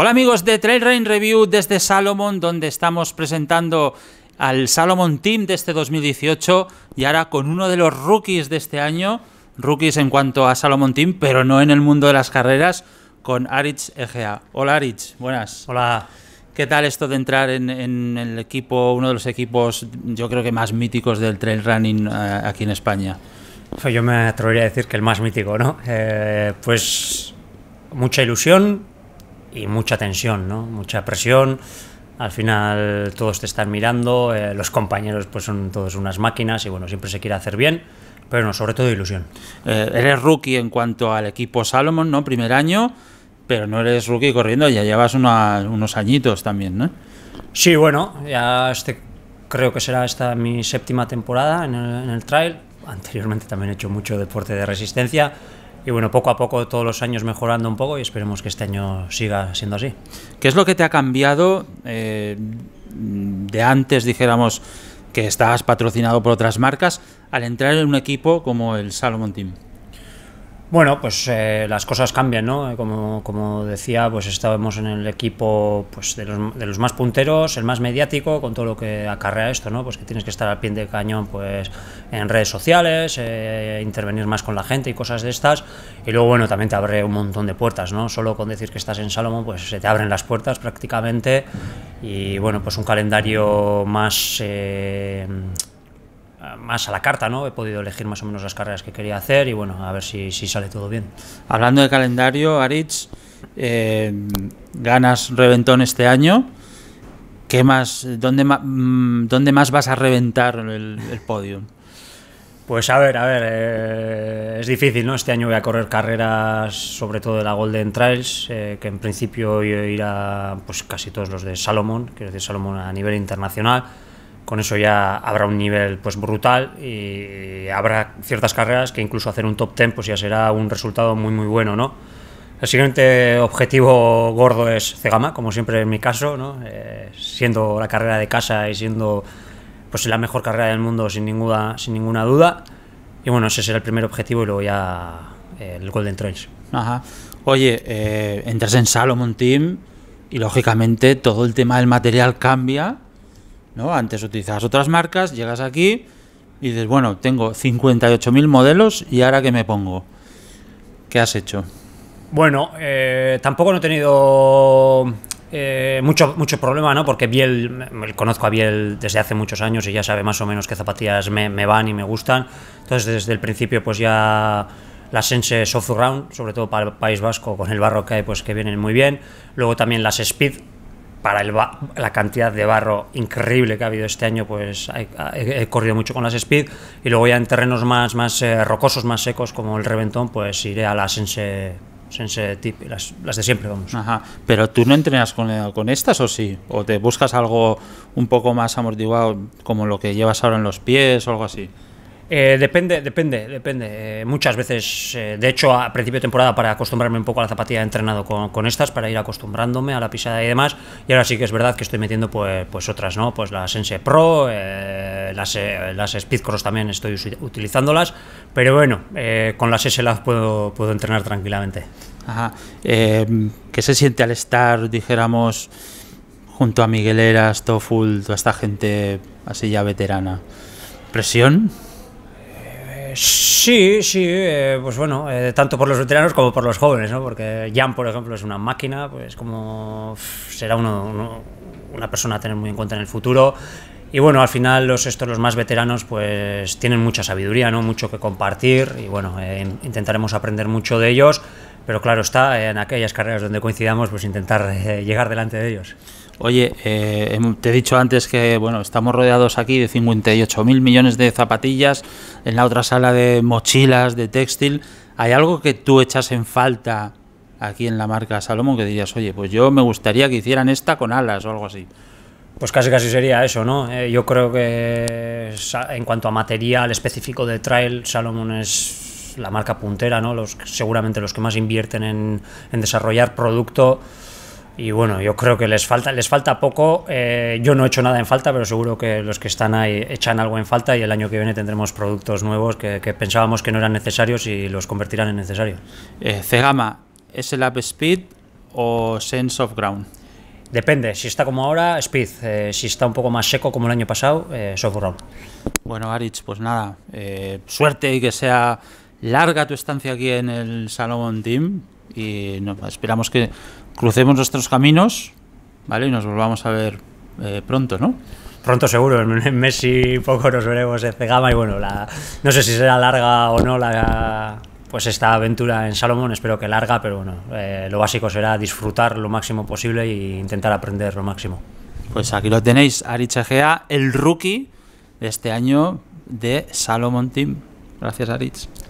Hola amigos de Trail Running Review desde Salomon, donde estamos presentando al Salomon Team de este 2018 y ahora con uno de los rookies de este año, rookies en cuanto a Salomon Team, pero no en el mundo de las carreras, con Aritz Egea. Hola Aritz, buenas. Hola. ¿Qué tal esto de entrar en, el equipo, uno de los equipos, yo creo que más míticos del trail running eh, aquí en España? Yo me atrevería a decir que el más mítico, ¿no? Eh, pues mucha ilusión, y mucha tensión, ¿no? Mucha presión. Al final todos te están mirando, eh, los compañeros pues son todos unas máquinas y bueno, siempre se quiere hacer bien, pero no, sobre todo ilusión. Eh, eres rookie en cuanto al equipo Salomon, ¿no? Primer año, pero no eres rookie corriendo, ya llevas unos añitos también, ¿no? Sí, bueno, ya este, creo que será esta mi séptima temporada en el trail. Anteriormente también he hecho mucho deporte de resistencia y bueno, poco a poco todos los años mejorando un poco y esperemos que este año siga siendo así. ¿Qué es lo que te ha cambiado eh, de antes, dijéramos, que estabas patrocinado por otras marcas, al entrar en un equipo como el Salomon Team? Bueno, pues eh, las cosas cambian, ¿no? Eh, como, como, decía, pues estábamos en el equipo pues, de los, más punteros, el más mediático, con todo lo que acarrea esto, ¿no? Pues que tienes que estar al pie de cañón pues, en redes sociales, eh, intervenir más con la gente y cosas de estas. Y luego, bueno, también te abre un montón de puertas, ¿no? Solo con decir que estás en Salomón, pues se te abren las puertas prácticamente. Y bueno, pues un calendario más... Eh, eh, más a la carta, ¿no? He podido elegir más o menos las carreras que quería hacer y bueno, a ver si, sale todo bien. Hablando de calendario, Aritz, eh, ganas reventón este año. ¿Qué más, dónde, mm, más vas a reventar el, podio? Pues a ver, a ver, eh, es difícil, ¿no? Este año voy a correr carreras, sobre todo de la Golden Trails, que en principio irá pues casi todos los de Salomón, quiero decir Salomón a nivel internacional con eso ya habrá un nivel pues brutal y habrá ciertas carreras que incluso hacer un top 10 pues ya será un resultado muy muy bueno, ¿no? El siguiente objetivo gordo es Cegama, como siempre en mi caso, ¿no? Eh, siendo la carrera de casa y siendo pues la mejor carrera del mundo sin ninguna, sin ninguna duda. Y bueno, ese será el primer objetivo y luego ya eh, el Golden Trains Oye, eh, entras en Salomon Team y lógicamente todo el tema del material cambia antes utilizabas otras marcas, llegas aquí y dices, bueno, tengo 58.000 modelos y ahora qué me pongo. ¿Qué has hecho? Bueno, eh, tampoco no he tenido eh, mucho, mucho problema, ¿no? Porque Biel, conozco a Biel desde hace muchos años y ya sabe más o menos qué zapatillas me, van y me gustan. Entonces, desde el principio, pues ya las Sense Soft Round, sobre todo para el País Vasco, con el barro que hay, pues que vienen muy bien. Luego también las Speed, para la cantidad de barro increíble que ha habido este año, pues he, corrido mucho con las speed y luego ya en terrenos más, más eh, rocosos, más secos como el Reventón, pues iré a las Sense, Tip, las, de siempre, vamos. Ajá. Pero tú no entrenas con, con, estas o sí? ¿O te buscas algo un poco más amortiguado como lo que llevas ahora en los pies o algo así? Eh, depende, depende, depende. Eh, muchas veces, eh, de hecho, a principio de temporada, para acostumbrarme un poco a la zapatilla, he entrenado con, estas para ir acostumbrándome a la pisada y demás. Y ahora sí que es verdad que estoy metiendo pues, pues otras, ¿no? Pues las Sense Pro, las, las Speedcross también estoy utilizándolas. Pero bueno, con las SLAF puedo, puedo entrenar tranquilamente. Ajá. Em, ¿Qué se siente al estar, dijéramos, junto a Migueleras, Toful, toda esta gente así ya veterana? ¿Presión? sí, sí, eh, pues bueno, eh, tanto por los veteranos como por los jóvenes, ¿no? Porque Jan, por ejemplo, es una máquina, pues como será una persona a tener muy en cuenta en el futuro. Y bueno, al final los estos los más veteranos pues tienen mucha sabiduría, ¿no? Mucho que compartir y bueno, eh, intentaremos aprender mucho de ellos pero claro está, en aquellas carreras donde coincidamos, pues intentar eh, llegar delante de ellos. Oye, eh, em, te he dicho antes que bueno, estamos rodeados aquí de 58 mil millones de zapatillas, en la otra sala de mochilas, de textil. ¿Hay algo que tú echas en falta aquí en la marca Salomón que dirías, oye, pues yo me gustaría que hicieran esta con alas o algo así? Pues casi casi sería eso, ¿no? Eh, yo creo que en cuanto a material específico de trail, Salomón es la marca puntera, ¿no? los, seguramente los que más invierten en, desarrollar producto. Y bueno, yo creo que les falta, les falta poco. Eh, yo no he hecho nada en falta, pero seguro que los que están ahí echan algo en falta y el año que viene tendremos productos nuevos que, pensábamos que no eran necesarios y los convertirán en necesarios. Eh, Cegama, ¿es el App Speed o Sense of Ground? Depende, si está como ahora, Speed. Eh, si está un poco más seco como el año pasado, Soft Ground. Bueno, Aritz, pues nada, suerte y que sea larga tu estancia aquí en el Salomon Team y esperamos que crucemos nuestros caminos, ¿vale? Y nos volvamos a ver eh, pronto, ¿no? Pronto seguro, en Messi poco nos veremos en Cegama y bueno, la, no sé si será larga o no la, pues esta aventura en Salomón, espero que larga, pero bueno, eh, lo básico será disfrutar lo máximo posible e intentar aprender lo máximo. Pues aquí lo tenéis, Ari Gea, el rookie de este año de Salomon Team. Gracias, Aritz.